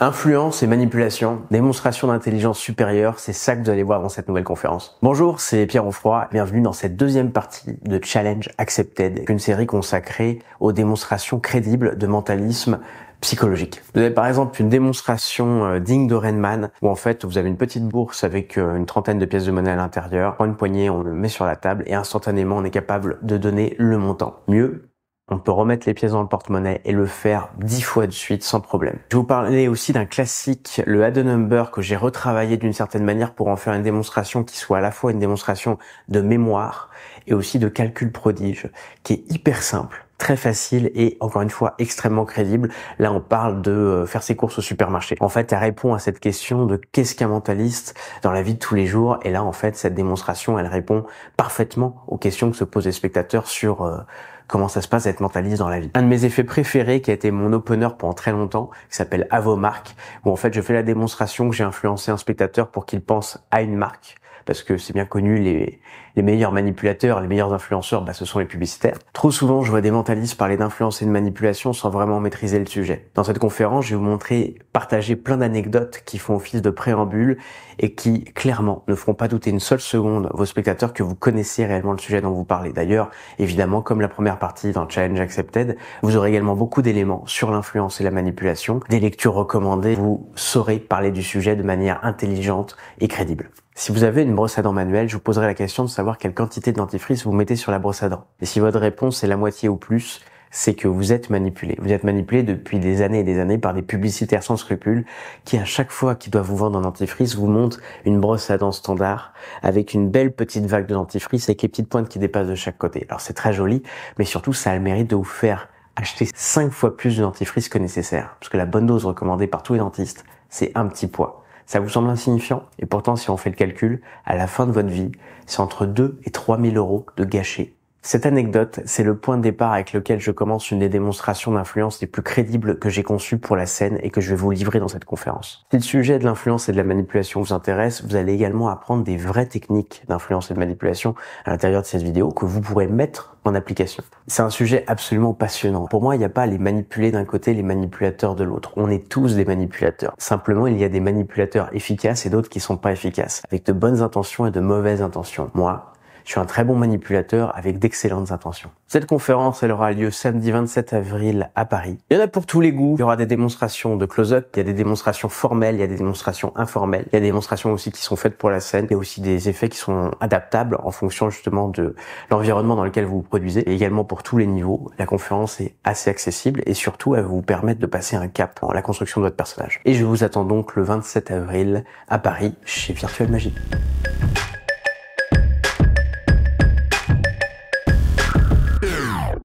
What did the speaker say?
Influence et manipulation, démonstration d'intelligence supérieure, c'est ça que vous allez voir dans cette nouvelle conférence. Bonjour, c'est Pierre Onfroy, bienvenue dans cette deuxième partie de Challenge Accepted, une série consacrée aux démonstrations crédibles de mentalisme psychologique. Vous avez par exemple une démonstration euh, digne de Renman où en fait vous avez une petite bourse avec euh, une trentaine de pièces de monnaie à l'intérieur, prend une poignée, on le met sur la table et instantanément on est capable de donner le montant. Mieux, on peut remettre les pièces dans le porte-monnaie et le faire dix fois de suite sans problème. Je vous parlais aussi d'un classique, le add number que j'ai retravaillé d'une certaine manière pour en faire une démonstration qui soit à la fois une démonstration de mémoire et aussi de calcul prodige, qui est hyper simple très facile et encore une fois extrêmement crédible. Là, on parle de euh, faire ses courses au supermarché. En fait, elle répond à cette question de qu'est-ce qu'un mentaliste dans la vie de tous les jours. Et là, en fait, cette démonstration, elle répond parfaitement aux questions que se posent les spectateurs sur euh, comment ça se passe d'être mentaliste dans la vie. Un de mes effets préférés qui a été mon opener pendant très longtemps, qui s'appelle Avomark, où en fait je fais la démonstration que j'ai influencé un spectateur pour qu'il pense à une marque parce que c'est bien connu, les, meilleurs manipulateurs, les meilleurs influenceurs, bah, ce sont les publicitaires. Trop souvent, je vois des mentalistes parler d'influence et de manipulation sans vraiment maîtriser le sujet. Dans cette conférence, je vais vous montrer, partager plein d'anecdotes qui font office de préambule et qui, clairement, ne feront pas douter une seule seconde vos spectateurs que vous connaissez réellement le sujet dont vous parlez. D'ailleurs, évidemment, comme la première partie dans Challenge Accepted, vous aurez également beaucoup d'éléments sur l'influence et la manipulation, des lectures recommandées, vous saurez parler du sujet de manière intelligente et crédible. Si vous avez une brosse à dents manuelle, je vous poserai la question de savoir quelle quantité de dentifrice vous mettez sur la brosse à dents. Et si votre réponse est la moitié ou plus, c'est que vous êtes manipulé. Vous êtes manipulé depuis des années et des années par des publicitaires sans scrupules qui, à chaque fois qu'ils doivent vous vendre un dentifrice, vous montrent une brosse à dents standard avec une belle petite vague de dentifrice avec les petites pointes qui dépassent de chaque côté. Alors c'est très joli, mais surtout ça a le mérite de vous faire acheter 5 fois plus de dentifrice que nécessaire. Parce que la bonne dose recommandée par tous les dentistes, c'est un petit poids. Ça vous semble insignifiant et pourtant si on fait le calcul, à la fin de votre vie, c'est entre 2 et 3 000 euros de gâchés cette anecdote, c'est le point de départ avec lequel je commence une des démonstrations d'influence les plus crédibles que j'ai conçues pour la scène et que je vais vous livrer dans cette conférence. Si le sujet de l'influence et de la manipulation vous intéresse, vous allez également apprendre des vraies techniques d'influence et de manipulation à l'intérieur de cette vidéo que vous pourrez mettre en application. C'est un sujet absolument passionnant. Pour moi, il n'y a pas les manipulés d'un côté, les manipulateurs de l'autre. On est tous des manipulateurs. Simplement, il y a des manipulateurs efficaces et d'autres qui sont pas efficaces, avec de bonnes intentions et de mauvaises intentions. Moi, je suis un très bon manipulateur avec d'excellentes intentions. Cette conférence, elle aura lieu samedi 27 avril à Paris. Il y en a pour tous les goûts. Il y aura des démonstrations de close-up, il y a des démonstrations formelles, il y a des démonstrations informelles, il y a des démonstrations aussi qui sont faites pour la scène, il y a aussi des effets qui sont adaptables en fonction justement de l'environnement dans lequel vous vous produisez et également pour tous les niveaux. La conférence est assez accessible et surtout elle va vous permettre de passer un cap dans la construction de votre personnage. Et je vous attends donc le 27 avril à Paris chez Virtual Magic.